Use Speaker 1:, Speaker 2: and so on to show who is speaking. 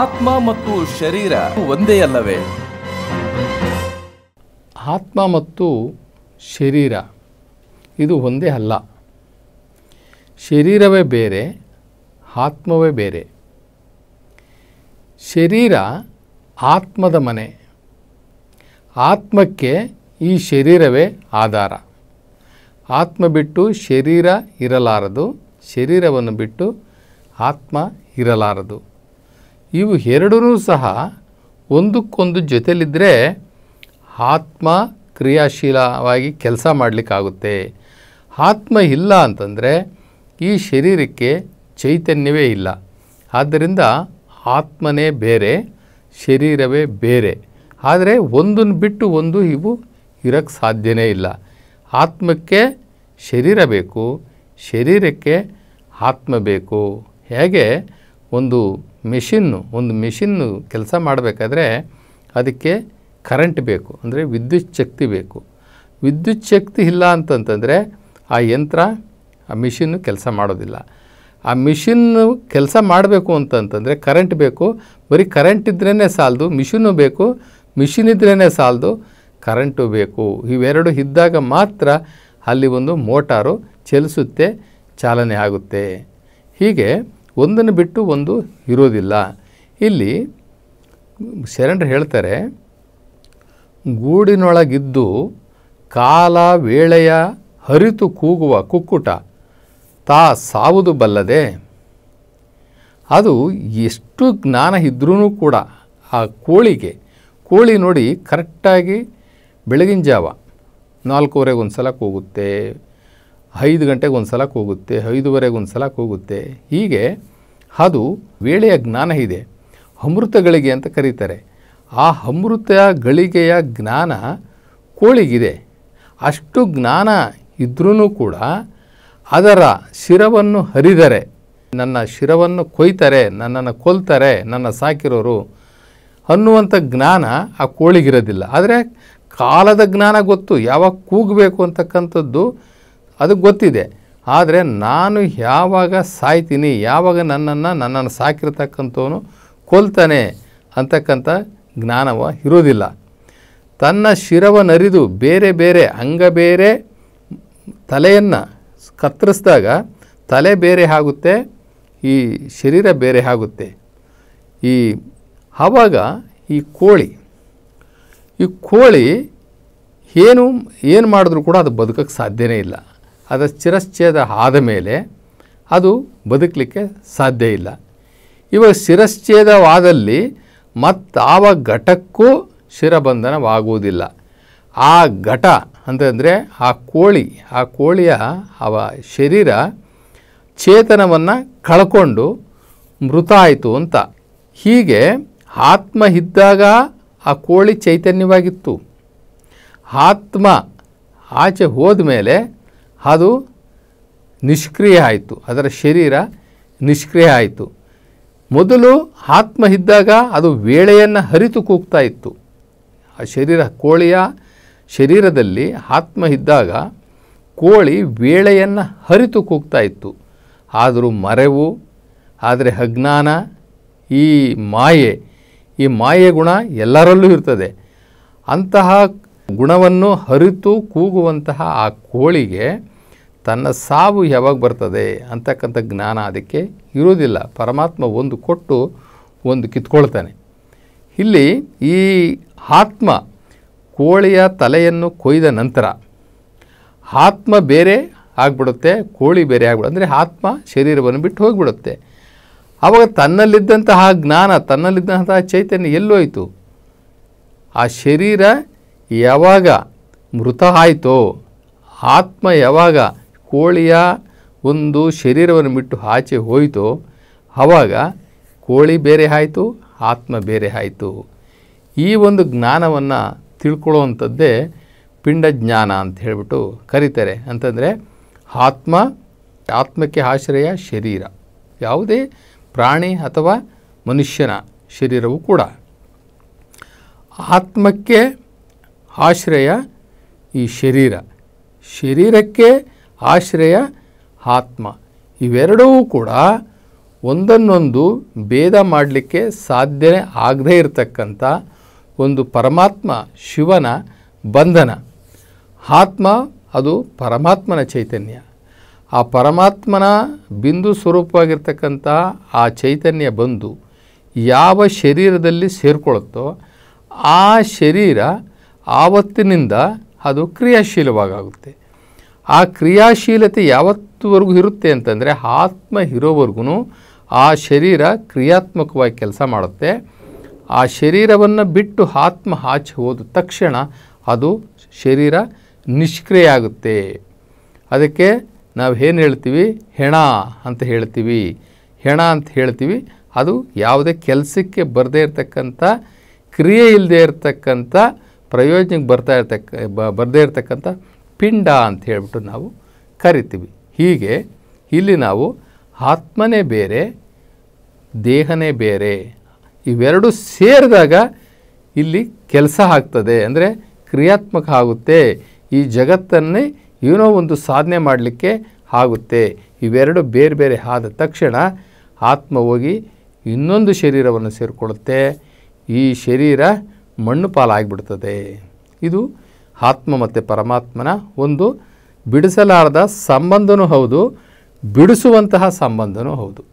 Speaker 1: ಆತ್ಮ ಮತ್ತು ಶರೀರ ಒಂದೇ ಅಲ್ಲವೇ ಆತ್ಮ ಮತ್ತು ಶರೀರ ಇದು ಒಂದೇ ಅಲ್ಲ ಶರೀರವೇ ಬೇರೆ ಆತ್ಮವೇ ಬೇರೆ ಶರೀರ ಆತ್ಮದ ಮನೆ ಆತ್ಮಕ್ಕೆ ಈ ಶರೀರವೇ ಆಧಾರ ಆತ್ಮ ಬಿಟ್ಟು ಶರೀರ ಇರಲಾರದು ಶರೀರವನ್ನು ಬಿಟ್ಟು ಆತ್ಮ ಇರಲಾರದು ಇವು ಎರಡೂ ಸಹ ಒಂದಕ್ಕೊಂದು ಜೊತೆಯಲ್ಲಿದ್ದರೆ ಆತ್ಮ ಕ್ರಿಯಾಶೀಲವಾಗಿ ಕೆಲಸ ಮಾಡಲಿಕ್ಕಾಗುತ್ತೆ ಆತ್ಮ ಇಲ್ಲ ಅಂತಂದರೆ ಈ ಶರೀರಕ್ಕೆ ಚೈತನ್ಯವೇ ಇಲ್ಲ ಆದ್ದರಿಂದ ಆತ್ಮನೇ ಬೇರೆ ಶರೀರವೇ ಬೇರೆ ಆದರೆ ಒಂದನ್ನು ಬಿಟ್ಟು ಒಂದು ಇವು ಇರೋಕ್ಕೆ ಸಾಧ್ಯವೇ ಇಲ್ಲ ಆತ್ಮಕ್ಕೆ ಶರೀರ ಬೇಕು ಶರೀರಕ್ಕೆ ಆತ್ಮ ಬೇಕು ಹೇಗೆ ಒಂದು ಮೆಷಿನ್ನು ಒಂದು ಮೆಷಿನ್ನು ಕೆಲಸ ಮಾಡಬೇಕಾದ್ರೆ ಅದಕ್ಕೆ ಕರೆಂಟ್ ಬೇಕು ಅಂದರೆ ವಿದ್ಯುತ್ ಶಕ್ತಿ ಬೇಕು ವಿದ್ಯುಚ್ಛಕ್ತಿ ಶಕ್ತಿ ಇಲ್ಲ ಅಂತಂತಂದರೆ ಆ ಯಂತ್ರ ಆ ಮಿಷಿನ್ನು ಕೆಲಸ ಮಾಡೋದಿಲ್ಲ ಆ ಮಿಷಿನ್ನು ಕೆಲಸ ಮಾಡಬೇಕು ಅಂತಂತಂದರೆ ಕರೆಂಟ್ ಬೇಕು ಬರೀ ಕರೆಂಟ್ ಇದ್ರೇ ಸಾಲದು ಮಿಷಿನ್ನು ಬೇಕು ಮಿಷಿನ್ ಇದ್ರೇ ಸಾಲದು ಕರೆಂಟು ಬೇಕು ಇವೆರಡು ಇದ್ದಾಗ ಮಾತ್ರ ಅಲ್ಲಿ ಒಂದು ಮೋಟಾರು ಚಲಿಸುತ್ತೆ ಚಾಲನೆ ಆಗುತ್ತೆ ಹೀಗೆ ಒಂದನ್ನು ಬಿಟ್ಟು ಒಂದು ಇರೋದಿಲ್ಲ ಇಲ್ಲಿ ಶರಣರು ಹೇಳ್ತಾರೆ ಗೂಡಿನೊಳಗಿದ್ದು ಕಾಲ ವೇಳೆಯ ಹರಿತು ಕೂಗುವ ಕುಕ್ಕುಟ ತಾ ಸಾವುದು ಬಲ್ಲದೆ ಅದು ಎಷ್ಟು ಜ್ಞಾನ ಇದ್ರೂ ಕೂಡ ಆ ಕೋಳಿಗೆ ಕೋಳಿ ನೋಡಿ ಕರೆಕ್ಟಾಗಿ ಬೆಳಗಿನ ಜಾವ ನಾಲ್ಕೂವರೆಗೆ ಒಂದು ಸಲ ಕೂಗುತ್ತೆ ಐದು ಗಂಟೆಗೆ ಒಂದು ಸಲಕ್ಕೆ ಹೋಗುತ್ತೆ ಐದುವರೆಗೆ ಒಂದು ಸಲಕ್ಕೆ ಹೋಗುತ್ತೆ ಹೀಗೆ ಅದು ವೇಳೆಯ ಜ್ಞಾನ ಇದೆ ಅಮೃತಗಳಿಗೆ ಅಂತ ಕರೀತಾರೆ ಆ ಅಮೃತ ಗಳಿಗೆಯ ಜ್ಞಾನ ಕೋಳಿಗಿದೆ ಅಷ್ಟು ಜ್ಞಾನ ಇದ್ರೂ ಕೂಡ ಅದರ ಶಿರವನ್ನು ಹರಿದರೆ ನನ್ನ ಶಿರವನ್ನು ಕೊಯ್ತಾರೆ ನನ್ನನ್ನು ಕೊಲ್ತಾರೆ ನನ್ನ ಸಾಕಿರೋರು ಅನ್ನುವಂಥ ಜ್ಞಾನ ಆ ಕೋಳಿಗಿರೋದಿಲ್ಲ ಆದರೆ ಕಾಲದ ಜ್ಞಾನ ಗೊತ್ತು ಯಾವಾಗ ಕೂಗಬೇಕು ಅಂತಕ್ಕಂಥದ್ದು ಅದು ಗೊತ್ತಿದೆ ಆದರೆ ನಾನು ಯಾವಾಗ ಸಾಯ್ತೀನಿ ಯಾವಾಗ ನನ್ನನ್ನು ನನ್ನನ್ನು ಸಾಕಿರ್ತಕ್ಕಂಥವನು ಕೊಲ್ತಾನೆ ಅಂತಕ್ಕಂಥ ಜ್ಞಾನವ ಇರೋದಿಲ್ಲ ತನ್ನ ಶಿರವನರಿದು ಬೇರೆ ಬೇರೆ ಅಂಗ ಬೇರೆ ತಲೆಯನ್ನು ಕತ್ತರಿಸಿದಾಗ ತಲೆ ಬೇರೆ ಆಗುತ್ತೆ ಈ ಶರೀರ ಬೇರೆ ಆಗುತ್ತೆ ಈ ಆವಾಗ ಈ ಕೋಳಿ ಈ ಕೋಳಿ ಏನು ಏನು ಮಾಡಿದ್ರು ಕೂಡ ಅದು ಬದುಕಕ್ಕೆ ಸಾಧ್ಯವೇ ಇಲ್ಲ ಅದರ ಶಿರಶ್ಚೇದ ಆದ ಮೇಲೆ ಅದು ಬದುಕಲಿಕ್ಕೆ ಸಾಧ್ಯ ಇಲ್ಲ ಇವಾಗ ಶಿರಶ್ಚೇದವಾದಲ್ಲಿ ಮತ್ತಾವ ಘಟಕ್ಕೂ ಶಿರಬಂಧನವಾಗುವುದಿಲ್ಲ ಆ ಘಟ ಅಂತಂದರೆ ಆ ಕೋಳಿ ಆ ಕೋಳಿಯ ಅವ ಶರೀರ ಚೇತನವನ್ನು ಕಳ್ಕೊಂಡು ಮೃತ ಆಯಿತು ಅಂತ ಹೀಗೆ ಆತ್ಮ ಇದ್ದಾಗ ಆ ಕೋಳಿ ಚೈತನ್ಯವಾಗಿತ್ತು ಆತ್ಮ ಆಚೆ ಹೋದ ಮೇಲೆ ಅದು ನಿಷ್ಕ್ರಿಯ ಆಯಿತು ಅದರ ಶರೀರ ನಿಷ್ಕ್ರಿಯ ಆಯಿತು ಮೊದಲು ಆತ್ಮ ಇದ್ದಾಗ ಅದು ವೇಳೆಯನ್ನು ಹರಿತು ಕೂಗ್ತಾ ಇತ್ತು ಆ ಶರೀರ ಕೋಳಿಯ ಶರೀರದಲ್ಲಿ ಆತ್ಮ ಇದ್ದಾಗ ಕೋಳಿ ವೇಳೆಯನ್ನು ಹರಿತು ಕೂಗ್ತಾ ಇತ್ತು ಆದರೂ ಮರೆವು ಆದರೆ ಅಜ್ಞಾನ ಈ ಮಾಯೆ ಈ ಮಾಯೆ ಗುಣ ಎಲ್ಲರಲ್ಲೂ ಇರ್ತದೆ ಅಂತಹ ಗುಣವನ್ನು ಹರಿತು ಕೂಗುವಂತಹ ಆ ಕೋಳಿಗೆ ತನ್ನ ಸಾವು ಯಾವಾಗ ಬರ್ತದೆ ಅಂತಕ್ಕಂಥ ಜ್ಞಾನ ಅದಕ್ಕೆ ಇರೋದಿಲ್ಲ ಪರಮಾತ್ಮ ಒಂದು ಕೊಟ್ಟು ಒಂದು ಕಿತ್ಕೊಳ್ತಾನೆ ಇಲ್ಲಿ ಈ ಆತ್ಮ ಕೋಳಿಯ ತಲೆಯನ್ನು ಕೊಯ್ದ ನಂತರ ಆತ್ಮ ಬೇರೆ ಆಗಿಬಿಡುತ್ತೆ ಕೋಳಿ ಬೇರೆ ಆಗ್ಬಿಡುತ್ತೆ ಅಂದರೆ ಆತ್ಮ ಶರೀರವನ್ನು ಬಿಟ್ಟು ಹೋಗಿಬಿಡುತ್ತೆ ಆವಾಗ ತನ್ನಲ್ಲಿದ್ದಂತಹ ಜ್ಞಾನ ತನ್ನಲ್ಲಿದ್ದಂತಹ ಚೈತನ್ಯ ಎಲ್ಲೋಯಿತು ಆ ಶರೀರ ಯಾವಾಗ ಮೃತ ಆಯಿತೋ ಆತ್ಮ ಯಾವಾಗ ಕೋಳಿಯ ಒಂದು ಶರೀರವನ್ನು ಬಿಟ್ಟು ಆಚೆ ಹೋಯಿತೋ ಆವಾಗ ಕೋಳಿ ಬೇರೆ ಆಯಿತು ಆತ್ಮ ಬೇರೆ ಆಯಿತು ಈ ಒಂದು ಜ್ಞಾನವನ್ನು ತಿಳ್ಕೊಳ್ಳುವಂಥದ್ದೇ ಪಿಂಡ ಜ್ಞಾನ ಅಂತ ಹೇಳಿಬಿಟ್ಟು ಕರೀತಾರೆ ಅಂತಂದರೆ ಆತ್ಮ ಆತ್ಮಕ್ಕೆ ಆಶ್ರಯ ಶರೀರ ಯಾವುದೇ ಪ್ರಾಣಿ ಅಥವಾ ಮನುಷ್ಯನ ಶರೀರವೂ ಕೂಡ ಆತ್ಮಕ್ಕೆ ಆಶ್ರಯ ಈ ಶರೀರ ಶರೀರಕ್ಕೆ ಆಶ್ರಯ ಆತ್ಮ ಇವೆರಡೂ ಕೂಡ ಒಂದನ್ನೊಂದು ಭೇದ ಮಾಡಲಿಕ್ಕೆ ಸಾಧ್ಯನೇ ಆಗದೇ ಇರತಕ್ಕಂಥ ಒಂದು ಪರಮಾತ್ಮ ಶಿವನ ಬಂಧನ ಆತ್ಮ ಅದು ಪರಮಾತ್ಮನ ಚೈತನ್ಯ ಆ ಪರಮಾತ್ಮನ ಬಿಂದು ಸ್ವರೂಪವಾಗಿರ್ತಕ್ಕಂಥ ಆ ಚೈತನ್ಯ ಬಂದು ಯಾವ ಶರೀರದಲ್ಲಿ ಸೇರಿಕೊಳ್ಳುತ್ತೋ ಆ ಶರೀರ ಆವತ್ತಿನಿಂದ ಅದು ಕ್ರಿಯಾಶೀಲವಾಗುತ್ತೆ ಆ ಕ್ರಿಯಾಶೀಲತೆ ಯಾವತ್ತುವರೆಗೂ ಇರುತ್ತೆ ಅಂತಂದರೆ ಆತ್ಮ ಇರೋವರೆಗೂ ಆ ಶರೀರ ಕ್ರಿಯಾತ್ಮಕವಾಗಿ ಕೆಲಸ ಮಾಡುತ್ತೆ ಆ ಶರೀರವನ್ನು ಬಿಟ್ಟು ಆತ್ಮ ಆಚೆ ಹೋದ ತಕ್ಷಣ ಅದು ಶರೀರ ನಿಷ್ಕ್ರಿಯ ಆಗುತ್ತೆ ಅದಕ್ಕೆ ನಾವು ಏನು ಹೇಳ್ತೀವಿ ಹೆಣ ಅಂತ ಹೇಳ್ತೀವಿ ಹೆಣ ಅಂತ ಹೇಳ್ತೀವಿ ಅದು ಯಾವುದೇ ಕೆಲಸಕ್ಕೆ ಬರದೇ ಇರತಕ್ಕಂಥ ಕ್ರಿಯೆ ಇಲ್ಲದೇ ಇರತಕ್ಕಂಥ ಪ್ರಯೋಜನಕ್ಕೆ ಬರ್ತಾ ಇರ್ತಕ್ಕ ಬರದೇ ಇರತಕ್ಕಂಥ ಪಿಂಡ ಅಂತ ಹೇಳಿಬಿಟ್ಟು ನಾವು ಕರಿತೀವಿ ಹೀಗೆ ಇಲ್ಲಿ ನಾವು ಆತ್ಮನೇ ಬೇರೆ ದೇಹನೇ ಬೇರೆ ಇವೆರಡು ಸೇರಿದಾಗ ಇಲ್ಲಿ ಕೆಲಸ ಆಗ್ತದೆ ಅಂದರೆ ಕ್ರಿಯಾತ್ಮಕ ಆಗುತ್ತೆ ಈ ಜಗತ್ತನ್ನೇ ಏನೋ ಒಂದು ಸಾಧನೆ ಮಾಡಲಿಕ್ಕೆ ಆಗುತ್ತೆ ಇವೆರಡು ಬೇರೆ ಬೇರೆ ಆದ ತಕ್ಷಣ ಆತ್ಮ ಹೋಗಿ ಇನ್ನೊಂದು ಶರೀರವನ್ನು ಸೇರಿಕೊಳ್ಳುತ್ತೆ ಈ ಶರೀರ ಮಣ್ಣು ಪಾಲಾಗಿಬಿಡ್ತದೆ ಇದು ಆತ್ಮ ಮತ್ತು ಪರಮಾತ್ಮನ ಒಂದು ಬಿಡಿಸಲಾರದ ಸಂಬಂಧನೂ ಹೌದು ಬಿಡಿಸುವಂತಹ ಸಂಬಂಧನೂ ಹೌದು